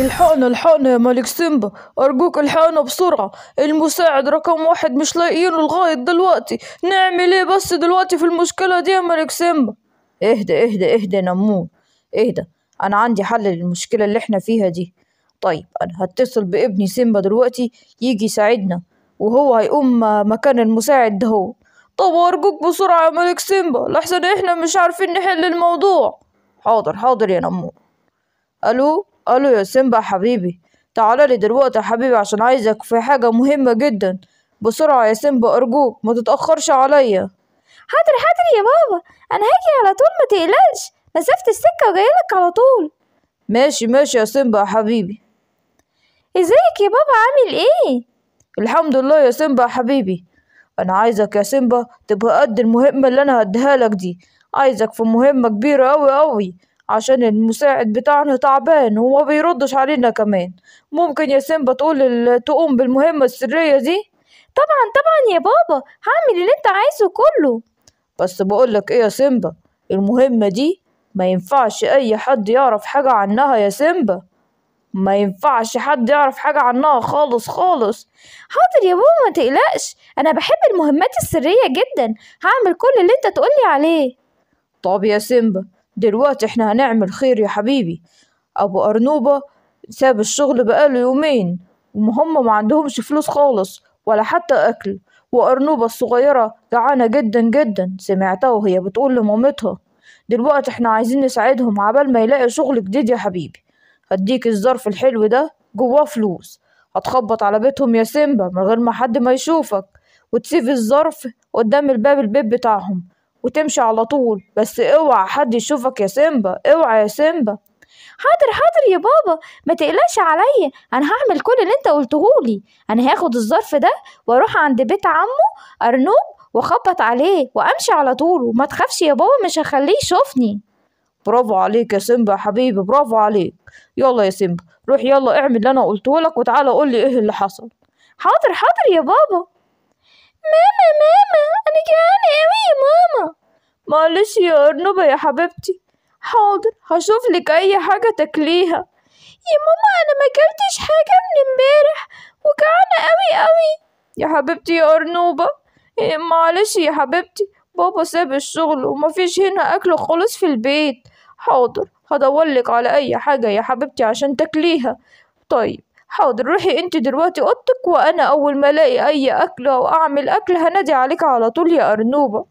الحقنا الحقنا يا ملك سيمبا أرجوك الحقنا بسرعة المساعد رقم واحد مش لاقيينه لغاية دلوقتي نعمل ايه بس دلوقتي في المشكلة دي يا ملك سيمبا اهدى اهدى اهدى يا نمور اهدى أنا عندي حل للمشكلة اللي احنا فيها دي طيب أنا هتصل بابني سيمبا دلوقتي يجي يساعدنا وهو هيقوم مكان المساعد ده هو طب أرجوك بسرعة يا ملك سيمبا لحسن احنا مش عارفين نحل الموضوع حاضر حاضر يا نمور ألو ألو يا سيمبا حبيبي تعالى لي دلوقتي يا حبيبي عشان عايزك في حاجة مهمة جدا بسرعة يا سيمبا أرجوك ما تتأخرش عليا حاضر حاضر يا بابا أنا هاجي على طول ما تقلقش مسافة السكة وجايلك على طول ماشي ماشي يا سيمبا يا حبيبي ازيك يا بابا عامل ايه الحمد لله يا سيمبا يا حبيبي انا عايزك يا سيمبا تبقى قد المهمة اللي انا هديها لك دي عايزك في مهمة كبيرة اوي اوي عشان المساعد بتاعنا تعبان وما بيردش علينا كمان ممكن يا سيمبا تقول تقوم بالمهمة السرية دي طبعا طبعا يا بابا هعمل اللي انت عايزه كله بس بقولك ايه يا سيمبا المهمة دي ما ينفعش اي حد يعرف حاجة عنها يا سيمبا ما ينفعش حد يعرف حاجة عنها خالص خالص حاضر يا بابا ما تقلقش انا بحب المهمات السرية جدا هعمل كل اللي انت تقولي عليه طب يا سيمبا دلوقتي احنا هنعمل خير يا حبيبي ابو ارنوبة ساب الشغل بقاله يومين وهم ما عندهمش فلوس خالص ولا حتى اكل وارنوبة الصغيرة جعانة جدا جدا سمعتها وهي بتقول لمامتها دلوقتي احنا عايزين نساعدهم عبال ما يلاقي شغل جديد يا حبيبي هديك الظرف الحلو ده جواه فلوس هتخبط على بيتهم يا سيمبا من غير ما حد ما يشوفك وتسيب الظرف قدام الباب البيت بتاعهم وتمشي على طول بس اوعى حد يشوفك يا سيمبا اوعى يا سيمبا حاضر حاضر يا بابا ما تقلقش عليا انا هعمل كل اللي انت قلتهولي انا هاخد الظرف ده واروح عند بيت عمه ارنوب واخبط عليه وامشي على طول وما تخافش يا بابا مش هخليه يشوفني برافو عليك يا سيمبا يا حبيبي برافو عليك يلا يا سيمبا روح يلا اعمل اللي انا قلته لك وتعالى قول لي ايه اللي حصل حاضر حاضر يا بابا ماما معلش يا أرنبة يا حبيبتي حاضر هشوف لك أي حاجة تاكليها يا ماما أنا كلتش حاجة من امبارح وجعانة أوي أوي يا حبيبتي يا أرنوبة إيه، معلش يا حبيبتي بابا ساب الشغل ومفيش هنا أكل خالص في البيت حاضر هدورلك على أي حاجة يا حبيبتي عشان تاكليها طيب حاضر روحي انت دلوقتي اوضتك وانا اول ما الاقي اي اكل او اعمل اكل هنادي عليك على طول يا ارنوبه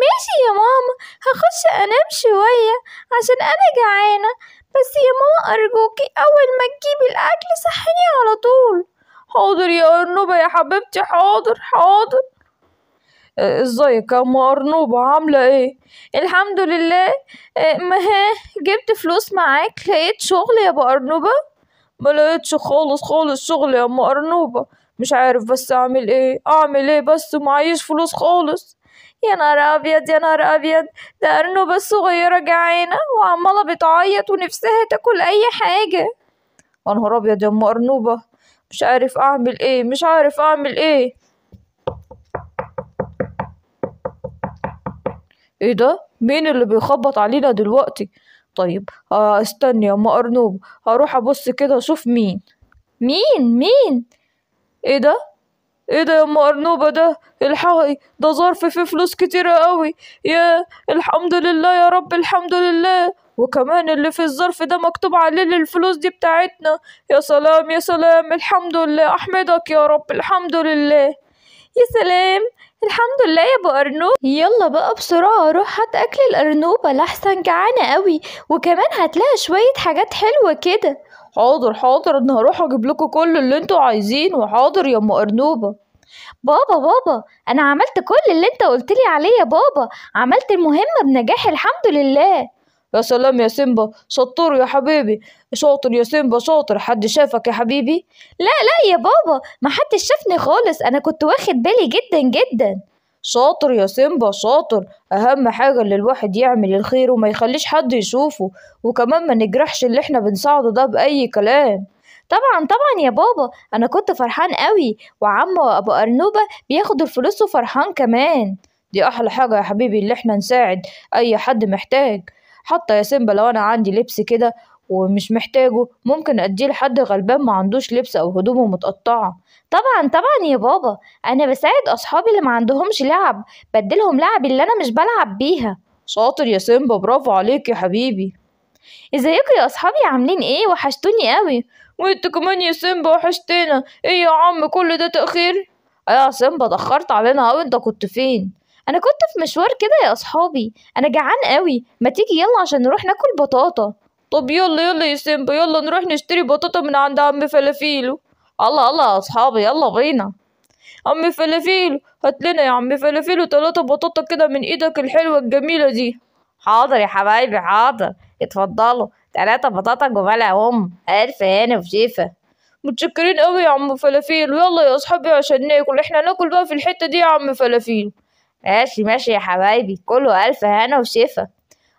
ماشي يا ماما هخش أنام شوية عشان أنا جعانة بس يا ماما أرجوكي أول ما تجيبي الأكل صحيني على طول حاضر يا أرنوبة يا حبيبتي حاضر حاضر آه، ازيك يا ام ارنوبه عامله ايه الحمد لله آه، ما ها جبت فلوس معاك لقيت شغل يا ابو ارنوبه ما لقيتش خالص خالص شغل يا ام ارنوبه مش عارف بس اعمل ايه اعمل ايه بس معيش فلوس خالص يا نهار أبيض يا نهار أبيض ده أرنوبة الصغيرة جعانة وعمالة بتعيط ونفسها تاكل أي حاجة يا نهار أبيض يا أم أرنوبة مش عارف أعمل إيه مش عارف أعمل إيه إيه ده مين اللي بيخبط علينا دلوقتي طيب آه استني يا أم أرنوبة هروح أبص كده أشوف مين مين مين إيه ده ايه ده يا ام ارنوبه ده الحقي ده ظرف فيه فلوس كتيرة قوي يا الحمد لله يا رب الحمد لله وكمان اللي في الظرف ده مكتوب عليه الفلوس دي بتاعتنا يا سلام يا سلام الحمد لله احمدك يا رب الحمد لله يا سلام الحمد لله يا ابو ارنوب يلا بقى بسرعه روح هات اكل الارنوبه لحسن جعانه قوي وكمان هتلاقي شويه حاجات حلوه كده حاضر حاضر انا هروح اجيب لكم كل اللي انتوا عايزينه حاضر يا ام ارنوبه بابا بابا أنا عملت كل اللي أنت قلتلي عليه يا بابا عملت المهمة بنجاح الحمد لله يا سلام يا سيمبا شطور يا حبيبي شاطر يا سيمبا شاطر حد شافك يا حبيبي لا لا يا بابا ما حدش شافني خالص أنا كنت واخد بالي جدا جدا شاطر يا سيمبا شاطر أهم حاجة إن الواحد يعمل الخير وما يخليش حد يشوفه وكمان ما نجرحش اللي احنا بنساعده ده بأي كلام طبعا طبعا يا بابا انا كنت فرحان قوي وعمه وابو ارنوبه بياخدوا الفلوس وفرحان كمان دي احلى حاجه يا حبيبي اللي احنا نساعد اي حد محتاج حتى يا سيمبا لو انا عندي لبس كده ومش محتاجه ممكن اديه لحد غلبان ما عندوش لبس او هدومه متقطعه طبعا طبعا يا بابا انا بساعد اصحابي اللي ما عندهمش لعب بديلهم لعب اللي انا مش بلعب بيها شاطر يا سيمبا برافو عليك يا حبيبي ازيكم يا اصحابي عاملين ايه وحشتوني قوي وانت كمان يا سيمبا وحشتنا ايه يا عم كل ده تأخير أيوة يا سيمبا اتأخرت علينا اوي انت كنت فين انا كنت في مشوار كده يا اصحابي انا جعان قوي ما تيجي يلا عشان نروح ناكل بطاطا طب يلا يلا يا سيمبا يلا نروح نشتري بطاطا من عند عم فلافيلو الله الله يا اصحابي يلا بينا عم فلافيلو هات لنا يا عم فلافيلو تلاتة بطاطا كده من ايدك الحلوة الجميلة دي حاضر يا حبايبي حاضر اتفضلوا تلاتة بطاطا جمالة هم ألف هنا وشيفة متشكرين قوي يا عم فلافيل ويلا يا أصحابي عشان ناكل احنا ناكل بقى في الحتة دي يا عم فلافيل ماشي ماشي يا حبايبي كله ألف هنا وشيفة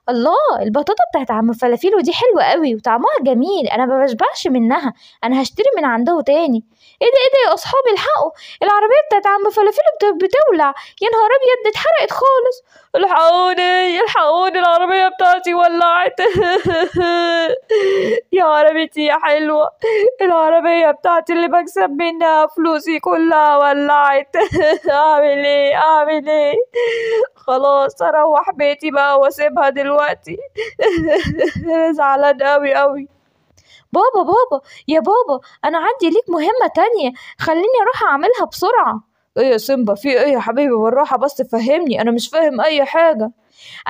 الله البطاطا بتاعت عم فلافيلو دي حلوة قوي وطعمها جميل انا ببشبعش منها انا هشتري من عنده تاني ايه ده ايه ده يا اصحابي الحقوا العربية بتاعت عم فلافيلو بتولع يا نهار ابيض دي اتحرقت خالص الحقوني الحقوني العربية بتاعتي ولعت يا عربيتي يا حلوة العربية بتاعتي اللي بكسب منها فلوسي كلها ولعت اعمل ايه اعمل ايه خلاص اروح بيتي بقى واسيبها دلوقتي دلوقتي انا زعلان قوي قوي بابا بابا يا بابا انا عندي ليك مهمة تانية خليني اروح اعملها بسرعة ايه يا سيمبا في ايه يا حبيبي بالراحة بس فهمني انا مش فاهم اي حاجة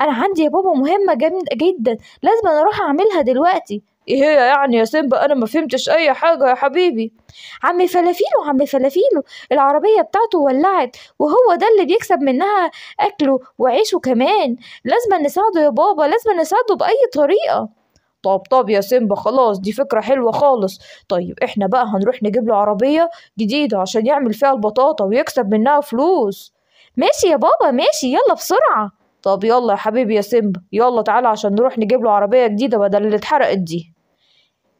انا عندي يا بابا مهمة جامدة جدا لازم اروح اعملها دلوقتي ايه هي يعني يا سيمبا انا ما فهمتش اي حاجة يا حبيبي عم فلافيلو عم فلافيلو العربية بتاعته ولعت وهو ده اللي بيكسب منها اكله وعيشه كمان لازم نساعده يا بابا لازم نساعده باي طريقة طب طب يا سيمبا خلاص دي فكرة حلوة خالص طيب احنا بقى هنروح نجيب له عربية جديدة عشان يعمل فيها البطاطا ويكسب منها فلوس ماشي يا بابا ماشي يلا بسرعة طب يلا يا حبيبي يا سيمبا يلا تعالى عشان نروح نجيب له عربية جديدة بدل اللي اتحرقت دي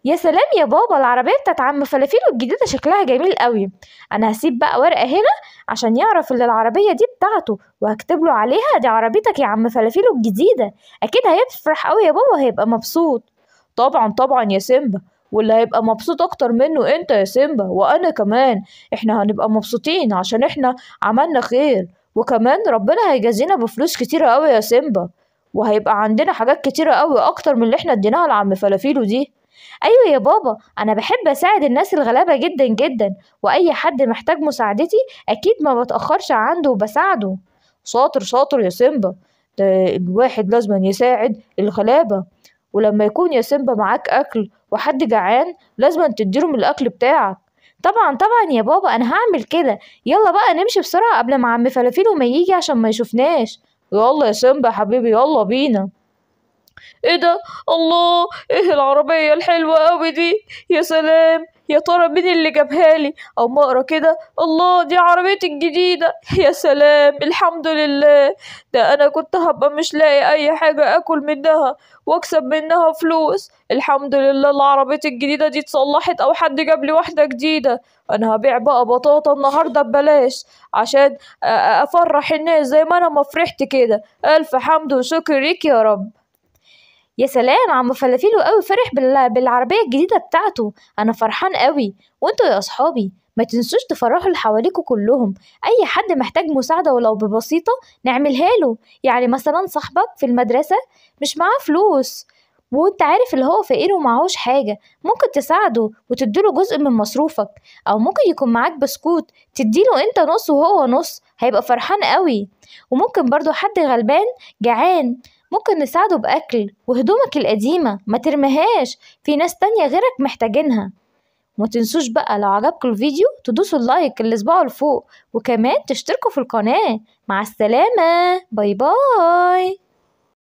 يا سلام يا بابا العربية بتاعت عم فلافيلو الجديدة شكلها جميل قوي أنا هسيب بقى ورقة هنا عشان يعرف إن العربية دي بتاعته وهكتبله عليها دي عربيتك يا عم فلافيلو الجديدة أكيد هيفرح قوي يا بابا هيبقى مبسوط طبعا طبعا يا سيمبا واللي هيبقى مبسوط اكتر منه انت يا سيمبا وانا كمان احنا هنبقى مبسوطين عشان احنا عملنا خير وكمان ربنا هيجازينا بفلوس كتيرة قوي يا سيمبا وهيبقى عندنا حاجات كتيرة قوي اكتر من اللي احنا اديناها لعم فلافيلو دي أيوة يا بابا أنا بحب أساعد الناس الغلابة جدا جدا وأي حد محتاج مساعدتي أكيد ما بتأخرش عنده وبساعده شاطر شاطر يا سيمبا ده الواحد لازم يساعد الغلابة ولما يكون يا سيمبا معاك أكل وحد جعان لازم تديله الأكل بتاعك طبعا طبعا يا بابا أنا هعمل كده يلا بقى نمشي بسرعة قبل ما عم فلافيل وما يجي عشان ما يشوفناش يلا يا سيمبا حبيبي يلا بينا ايه ده الله ايه العربية الحلوة قوي دي يا سلام يا ترى مين اللي جابها لي ما اقرا كده الله دي عربيتي الجديدة يا سلام الحمد لله ده انا كنت هبقى مش لاقي اي حاجة اكل منها واكسب منها فلوس الحمد لله العربية الجديدة دي اتصلحت او حد جاب لي واحدة جديدة انا هبيع بقى بطاطا النهاردة ببلاش عشان افرح الناس زي ما انا ما فرحت كده الف حمد وشكر ليك يا رب يا سلام عم فلافيلو قوي فرح بالعربية الجديدة بتاعته أنا فرحان قوي وانتوا يا أصحابي ما تنسوش تفرحوا اللي حواليكوا كلهم أي حد محتاج مساعدة ولو ببسيطة نعملها له يعني مثلا صاحبك في المدرسة مش معاه فلوس وانت عارف اللي هو فقير ومعهوش حاجة ممكن تساعده وتديله جزء من مصروفك أو ممكن يكون معاك بسكوت تديله انت نص وهو نص هيبقى فرحان قوي وممكن برضو حد غلبان جعان ممكن نساعده بأكل وهدومك القديمة ما ترمهاش في ناس تانية غيرك محتاجينها وما تنسوش بقى لو عجبكم الفيديو تدوسوا اللايك اللي صباعه لفوق وكمان تشتركوا في القناة مع السلامة باي باي